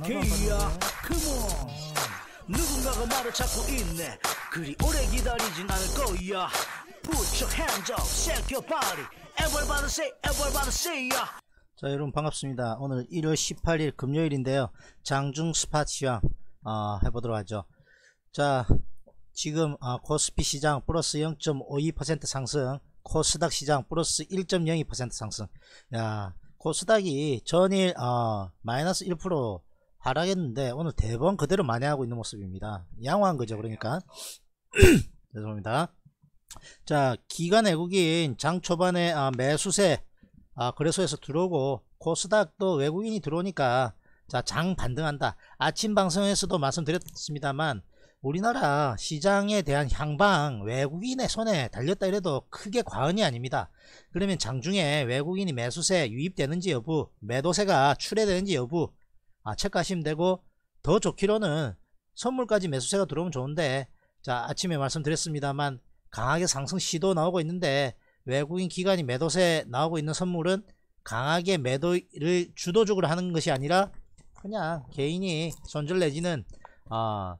케이야 컴온 누군가가 말을 찾고 있네 그리 오래 기다리진 않을 거야 Put your hands up, shake your body Everybody say, everybody say yeah. 자 여러분 반갑습니다 오늘 1월 18일 금요일인데요 장중 스팟 시황 어, 해보도록 하죠 자 지금 어, 코스피 시장 플러스 0.52% 상승 코스닥 시장 플러스 1.02% 상승 야 코스닥이 전일 어, 마이너스 1% 하락했는데 오늘 대번 네 그대로 많이 하고 있는 모습입니다. 양호한 거죠. 그러니까 죄송합니다. 자 기관 외국인 장 초반에 아, 매수세 아, 그래서해서 들어오고 코스닥도 외국인이 들어오니까 자 장 반등한다. 아침 방송에서도 말씀드렸습니다만 우리나라 시장에 대한 향방 외국인의 손에 달렸다 이래도 크게 과언이 아닙니다. 그러면 장중에 외국인이 매수세 유입되는지 여부 매도세가 출회되는지 여부 아, 책가시면 되고 더 좋기로는 선물까지 매수세가 들어오면 좋은데 자 아침에 말씀드렸습니다만 강하게 상승 시도 나오고 있는데 외국인 기관이 매도세 나오고 있는 선물은 강하게 매도를 주도적으로 하는 것이 아니라 그냥 개인이 손절 내지는 어,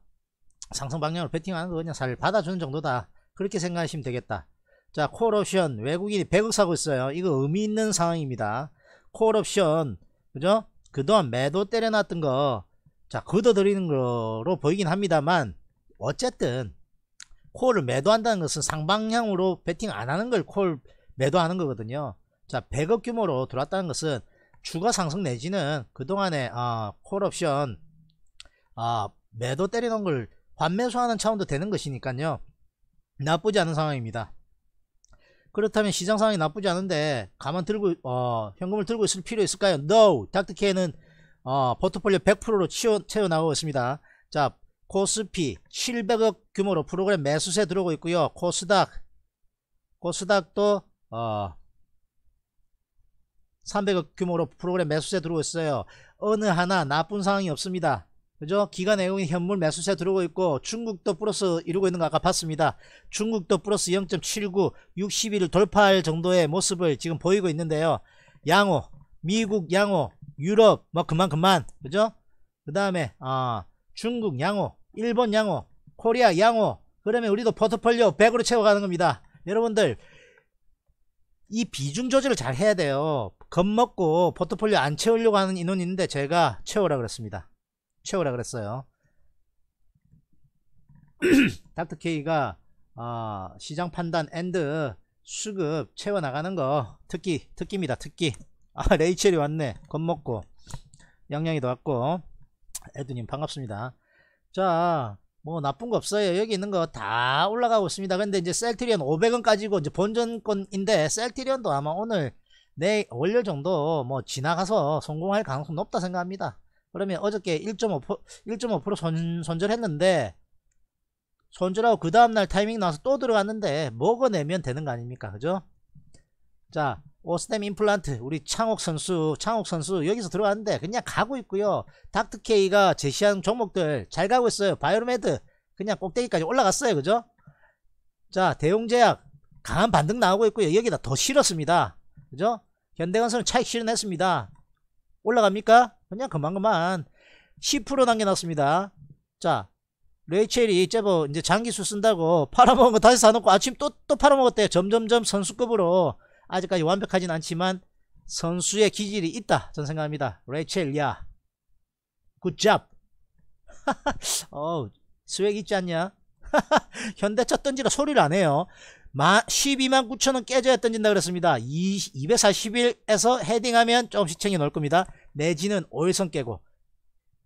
상승 방향으로 베팅하는 거 그냥 잘 받아주는 정도다 그렇게 생각하시면 되겠다 자 콜옵션 외국인이 100억 사고 있어요 이거 의미 있는 상황입니다 콜옵션 그죠 그동안 매도 때려놨던 거, 자, 걷어들이는 거로 보이긴 합니다만, 어쨌든, 콜을 매도한다는 것은 상방향으로 베팅 안 하는 걸 콜 매도하는 거거든요. 자, 100억 규모로 들어왔다는 것은 추가 상승 내지는 그동안에, 어, 콜 옵션, 어, 매도 때려놓은 걸 환매수하는 차원도 되는 것이니까요. 나쁘지 않은 상황입니다. 그렇다면 시장 상황이 나쁘지 않은데 가만 들고 어, 현금을 들고 있을 필요 있을까요? No. 닥터케는 어, 포트폴리오 100%로 채워, 채워 나오고 있습니다. 자, 코스피 700억 규모로 프로그램 매수세 들어오고 있고요. 코스닥 코스닥도 어, 300억 규모로 프로그램 매수세 들어오고 있어요. 어느 하나 나쁜 상황이 없습니다. 그죠? 기간 내용이 현물 매수세 들어오고 있고 중국도 플러스 이루고 있는 거 아까 봤습니다. 중국도 플러스 0.79 60일 돌파할 정도의 모습을 지금 보이고 있는데요. 양호 미국 양호 유럽 뭐 그만 그만 그죠? 그 다음에 아 중국 양호 일본 양호 코리아 양호 그러면 우리도 포트폴리오 100으로 채워가는 겁니다. 여러분들 이 비중 조절을 잘 해야 돼요. 겁먹고 포트폴리오 안 채우려고 하는 인원이 있는데 제가 채우라 그랬습니다. 채우라 그랬어요. 닥터 K가 어, 시장 판단 앤드 수급 채워 나가는 거 특기 특기입니다. 특기. 아 레이첼이 왔네. 겁먹고 양양이도 왔고 에드님 반갑습니다. 자. 뭐 나쁜 거 없어요. 여기 있는 거 다 올라가고 있습니다. 근데 이제 셀트리온 500원까지고 이제 본전권인데 셀트리온도 아마 오늘 내일 월요일 정도 뭐 지나가서 성공할 가능성 높다 생각합니다. 그러면 어저께 1.5% 손절했는데 손절하고 그 다음날 타이밍 나와서 또 들어갔는데 먹어내면 되는 거 아닙니까 그죠 자 오스템 임플란트 우리 창옥 선수 창옥 선수 여기서 들어왔는데 그냥 가고 있고요 닥트케이가 제시한 종목들 잘 가고 있어요 바이오메드 그냥 꼭대기까지 올라갔어요 그죠 자 대용제약 강한 반등 나오고 있고요 여기다 더 실었습니다 그죠 현대건설은 차익 실현했습니다 올라갑니까 그냥 그만 그만 10% 남겨놨습니다 자 레이첼이 제법 이제 장기수 쓴다고 팔아먹은 거 다시 사놓고 아침 또 또 팔아먹었대 점점점 선수급으로 아직까지 완벽하진 않지만 선수의 기질이 있다 전 생각합니다 레이첼 야 굿잡 어우 스웩 있지 않냐 현대차 던지라 소리를 안 해요 12만 9천원 깨져야 던진다 그랬습니다 2, 241에서 헤딩하면 조금씩 챙겨 넣을 겁니다 내지는 5일선 깨고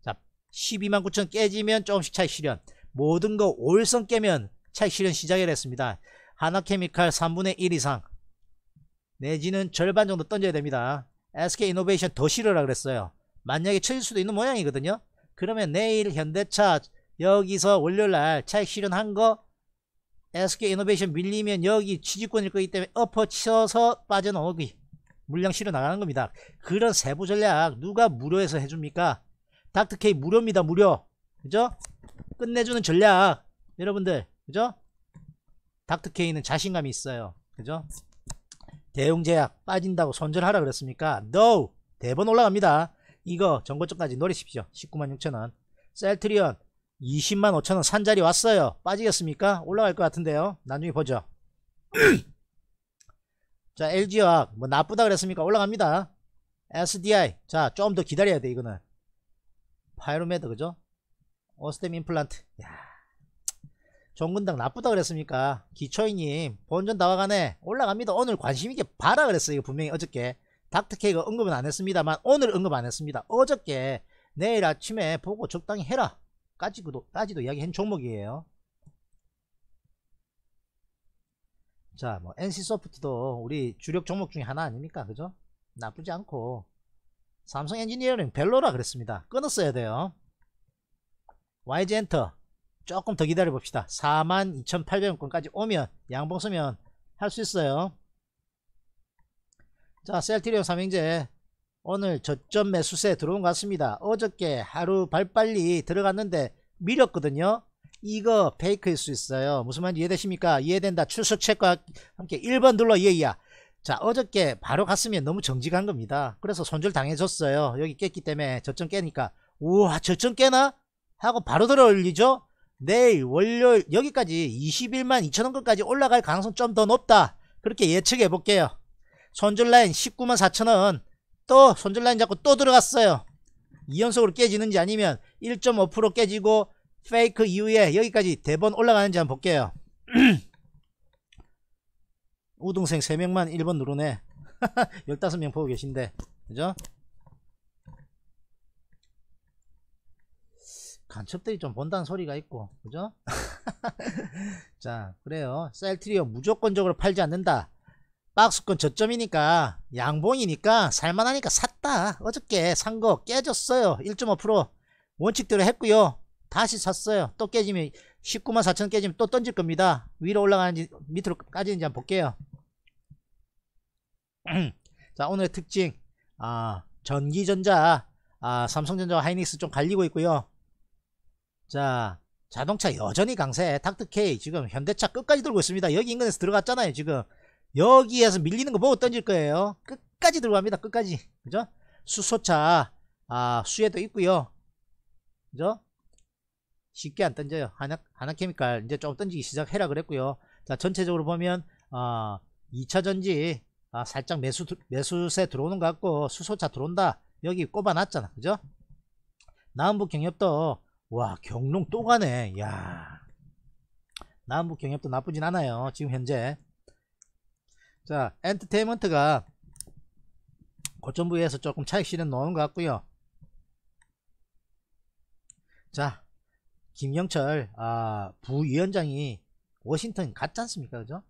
자 12만 9천 깨지면 조금씩 차익 실현 모든 거 5일선 깨면 차익 실현 시작을 했습니다 하나케미칼 3분의 1 이상 내지는 절반 정도 던져야 됩니다 SK이노베이션 더 실으라 그랬어요 만약에 쳐질 수도 있는 모양이거든요 그러면 내일 현대차 여기서 월요일날 차익 실현한 거 SK이노베이션 밀리면 여기 취지권일 거기 때문에 엎어치어서 빠져나오기 물량 실어 나가는 겁니다. 그런 세부 전략 누가 무료에서 해줍니까? 닥터케이 무료입니다. 무료. 그죠? 끝내주는 전략. 여러분들. 그죠? 닥터케이는 자신감이 있어요. 그죠? 대용제약 빠진다고 손절하라 그랬습니까? NO! 대번 네 올라갑니다. 이거 정고점까지 노리십시오. 19만 6천원. 셀트리온 20만 5천원 산자리 왔어요. 빠지겠습니까? 올라갈 것 같은데요. 나중에 보죠. 자 LG화 뭐 나쁘다 그랬습니까 올라갑니다 SDI 자좀 더 기다려야 돼 이거는 파이로메드 그죠 오스템 임플란트 야 종근당 나쁘다 그랬습니까 기초이님 본전 다와가네 올라갑니다 오늘 관심있게 봐라 그랬어요 분명히 어저께 닥터케이가 언급은 안했습니다만 오늘 언급 안했습니다 어저께 내일 아침에 보고 적당히 해라 까지도 까지도 이야기한 종목이에요 자, 뭐 NC 소프트도 우리 주력 종목 중에 하나 아닙니까? 그죠? 나쁘지 않고 삼성 엔지니어링 벨로라 그랬습니다. 끊었어야 돼요. YG 엔터 조금 더 기다려 봅시다. 42,800원권까지 오면 양봉 쓰면 할 수 있어요. 자, 셀트리온 삼행제 오늘 저점 매수세 들어온 것 같습니다. 어저께 하루 발빨리 들어갔는데 밀렸거든요. 이거 페이크일 수 있어요. 무슨 말인지 이해되십니까? 이해된다. 출석책과 함께 1번 눌러 이해이야. 자 어저께 바로 갔으면 너무 정직한 겁니다. 그래서 손절 당해줬어요. 여기 깼기 때문에 저점 깨니까 우와 저점 깨나? 하고 바로 들어 올리죠. 내일 월요일 여기까지 21만 2천원까지 올라갈 가능성 좀 더 높다. 그렇게 예측해 볼게요. 손절 라인 19만 4천원 또 손절 라인 잡고 또 들어갔어요. 2연속으로 깨지는지 아니면 1.5% 깨지고 페이크 이후에 여기까지 대본 네 올라가는지 한번 볼게요 우등생 3명만 1번 누르네 15명 보고 계신데 그죠? 간첩들이 좀 본다는 소리가 있고 그죠? 자 그래요 셀트리오 무조건적으로 팔지 않는다 박스권 저점이니까 양봉이니까 살만하니까 샀다 어저께 산거 깨졌어요 1.5% 원칙대로 했고요 다시 샀어요 또 깨지면 19만 4천 깨지면 또 던질 겁니다 위로 올라가는지 밑으로 까지는지 한번 볼게요 자 오늘의 특징 아 전기전자 아 삼성전자와 하이닉스 좀 갈리고 있고요 자 자동차 여전히 강세 닥터K 지금 현대차 끝까지 들고 있습니다 여기 인근에서 들어갔잖아요 지금 여기에서 밀리는 거 보고 던질 거예요 끝까지 들어갑니다 끝까지 그죠 수소차 아 수혜도 있고요 그죠 쉽게 안 던져요. 하나, 하나케미칼 이제 조금 던지기 시작해라 그랬고요. 자 전체적으로 보면 어, 아, 2차전지 아, 살짝 매수, 매수세 들어오는 것 같고 수소차 들어온다. 여기 꼽아놨잖아. 그죠? 남북 경협도 와 경농 또 가네. 야 남북 경협도 나쁘진 않아요. 지금 현재 자 엔터테인먼트가 고점부에서 조금 차익 실현 넣은 것 같고요. 자 김영철 아, 부위원장이 워싱턴 갔지 않습니까? 그죠?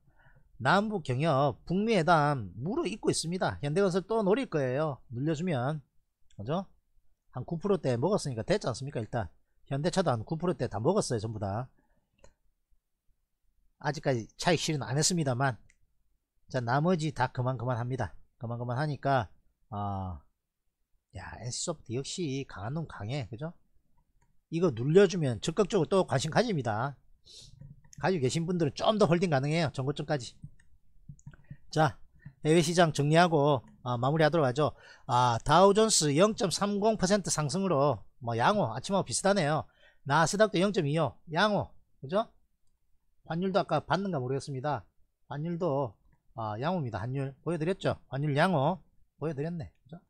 남북 경협 북미 회담 물어익고 있습니다. 현대건설 또 노릴 거예요. 눌려주면 그죠? 한 9%대 먹었으니까 됐지 않습니까? 일단 현대차도 한 9%대 다 먹었어요. 전부 다. 아직까지 차익 실은안 했습니다만 자 나머지 다 그만 그만 합니다. 그만 그만 하니까 아야 NC소프트 역시 강한 놈 강해. 그죠? 이거 눌려주면 적극적으로 또 관심 가집니다 가지고 계신 분들은 좀 더 홀딩 가능해요 전고점까지 자 해외시장 정리하고 아, 마무리하도록 하죠 아 다우존스 0.30% 상승으로 뭐 양호 아침하고 비슷하네요 나스닥도 0.25 양호 그죠 환율도 아까 봤는가 모르겠습니다 환율도 아, 양호입니다 환율 보여드렸죠 환율 양호 보여드렸네 그죠?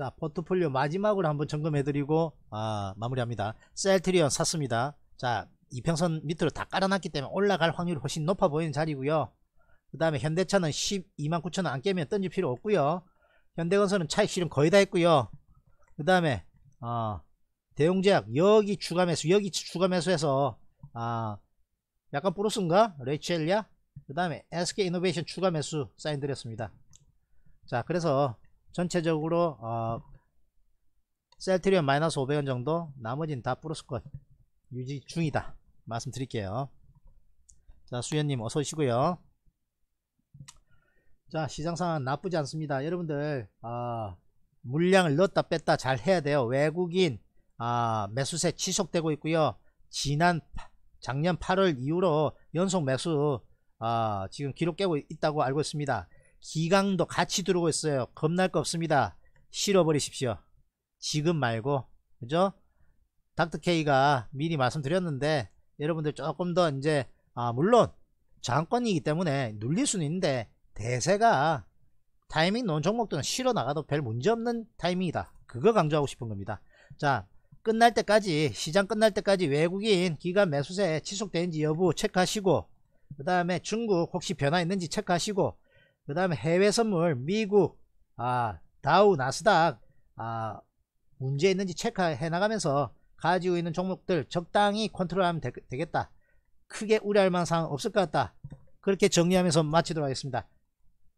자 포트폴리오 마지막으로 한번 점검해드리고 아, 마무리합니다. 셀트리온 샀습니다. 자 이평선 밑으로 다 깔아놨기 때문에 올라갈 확률이 훨씬 높아 보이는 자리고요. 그 다음에 현대차는 12만 9천원 안 깨면 던질 필요 없고요. 현대건설은 차익 실현 거의 다 했고요. 그 다음에 어, 대용제약 여기 추가 매수 여기 추가 매수해서 아, 약간 브로스인가 레이첼리아 그 다음에 SK이노베이션 추가 매수 사인 드렸습니다. 자 그래서 전체적으로 어, 셀트리온 마이너스 500원 정도 나머지는 다 플러스권 유지 중이다 말씀드릴게요 자 수현님 어서 오시고요 자 시장 상황 나쁘지 않습니다 여러분들 어, 물량을 넣었다 뺐다 잘 해야 돼요 외국인 어, 매수세 지속되고 있고요 지난 작년 8월 이후로 연속 매수 어, 지금 기록 되고 있다고 알고 있습니다 기강도 같이 들어오고 있어요. 겁날 거 없습니다. 실어버리십시오. 지금 말고 그죠? 닥터케이가 미리 말씀드렸는데 여러분들 조금 더 이제 아 물론 장권이기 때문에 눌릴 수는 있는데 대세가 타이밍 논 종목들은 실어 나가도 별 문제없는 타이밍이다. 그거 강조하고 싶은 겁니다. 자 끝날 때까지 시장 끝날 때까지 외국인 기간 매수세 지속되는지 여부 체크하시고 그 다음에 중국 혹시 변화 있는지 체크하시고 그 다음에 해외 선물 미국 아 다우 나스닥 아 문제 있는지 체크해 나가면서 가지고 있는 종목들 적당히 컨트롤하면 되, 겠다 크게 우려할 만한 사항 없을 것 같다 그렇게 정리하면서 마치도록 하겠습니다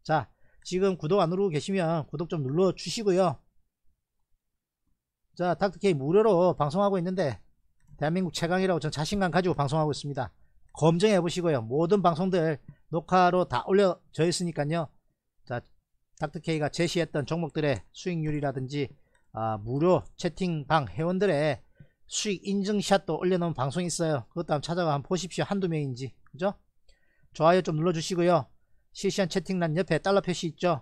자 지금 구독 안 누르고 계시면 구독 좀 눌러 주시고요 자 닥터케이 무료로 방송하고 있는데 대한민국 최강이라고 전 자신감 가지고 방송하고 있습니다 검증해 보시고요 모든 방송들 녹화로 다 올려져 있으니까요. 자, 닥터케이가 제시했던 종목들의 수익률이라든지 아, 무료 채팅방 회원들의 수익 인증샷도 올려놓은 방송이 있어요. 그것도 한번 찾아가 한번 보십시오. 한두 명인지. 그죠? 좋아요 좀 눌러주시고요. 실시간 채팅란 옆에 달러 표시 있죠?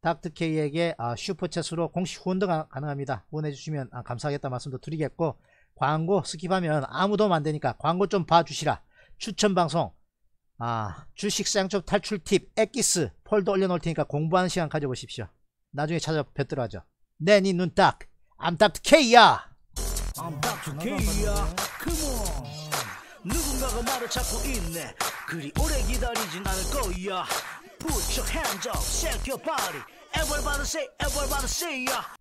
닥터케이에게 아, 슈퍼챗으로 공식 후원도 가, 능합니다 후원해주시면 아, 감사하겠다 말씀도 드리겠고 광고 스킵하면 아무 도 안되니까 광고 좀 봐주시라. 추천방송 아 주식 시장점 탈출 팁 엑기스 폴더 올려놓을 테니까 공부하는 시간 가져보십시오 나중에 찾아뵙도록 하죠 내 니 눈딱 암닥트 K야 암닥트 K야 컴온 누군가가 말을 찾고 있네 그리 오래 기다리진 않을 거야 Put your hands up, shake your body Everybody say, everybody say yeah